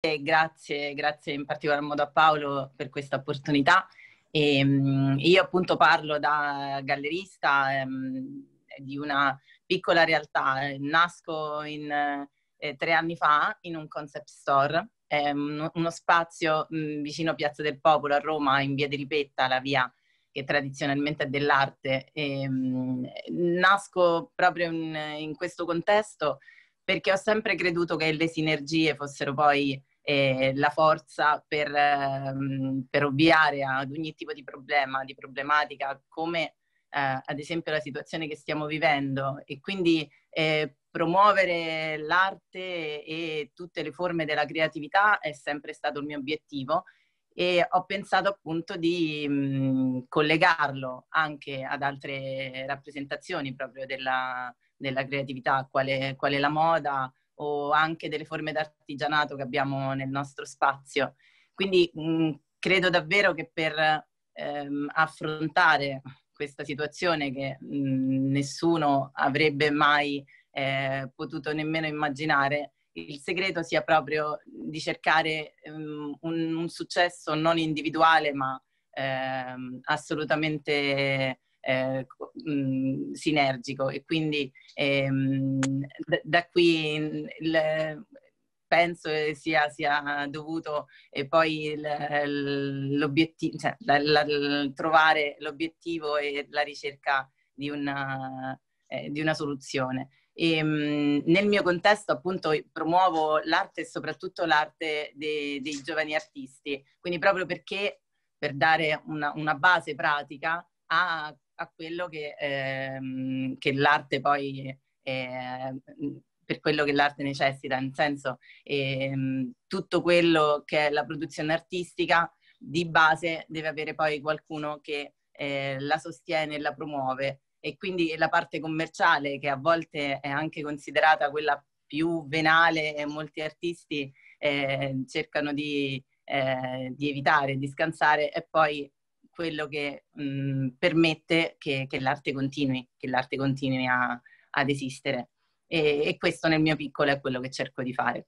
Grazie, grazie in particolar modo a Paolo per questa opportunità. E, ehm, io appunto parlo da gallerista ehm, di una piccola realtà. Nasco in, eh, tre anni fa in un concept store, ehm, uno spazio mh, mm, vicino Piazza del Popolo a Roma, in via di Ripetta, la via che tradizionalmente è dell'arte. E, ehm, mh, nasco proprio in, in questo contesto perché ho sempre creduto che le sinergie fossero poi eh, la forza per, ehm, per, ovviare ad ogni tipo di problema, di problematica, come eh, ad esempio la situazione che stiamo vivendo e quindi eh, promuovere l'arte e tutte le forme della creatività è sempre stato il mio obiettivo e ho pensato appunto di mh, collegarlo anche ad altre rappresentazioni proprio della, della creatività, quale, quale la moda, o anche delle forme d'artigianato che abbiamo nel nostro spazio. Quindi mh, mm, credo davvero che per ehm, affrontare questa situazione che mh, mm, nessuno avrebbe mai eh, potuto nemmeno immaginare, il segreto sia proprio di cercare um, un, un, successo non individuale ma eh, assolutamente eh, mh, sinergico e quindi ehm, da, da, qui il, penso sia, sia dovuto e poi l'obiettivo, cioè, la, la, trovare l'obiettivo e la ricerca di una, eh, di una soluzione. E, ehm, nel mio contesto appunto promuovo l'arte e soprattutto l'arte de, dei giovani artisti, quindi proprio perché per dare una, una base pratica a a quello che, ehm, che l'arte poi, eh, per quello che l'arte necessita, nel senso ehm, tutto quello che è la produzione artistica di base deve avere poi qualcuno che eh, la sostiene e la promuove e quindi la parte commerciale che a volte è anche considerata quella più venale e molti artisti eh, cercano di, eh, di, evitare, di scansare, è poi quello che mh, mm, permette che, che, l'arte continui, che l'arte continui a, ad esistere. E, e questo nel mio piccolo è quello che cerco di fare.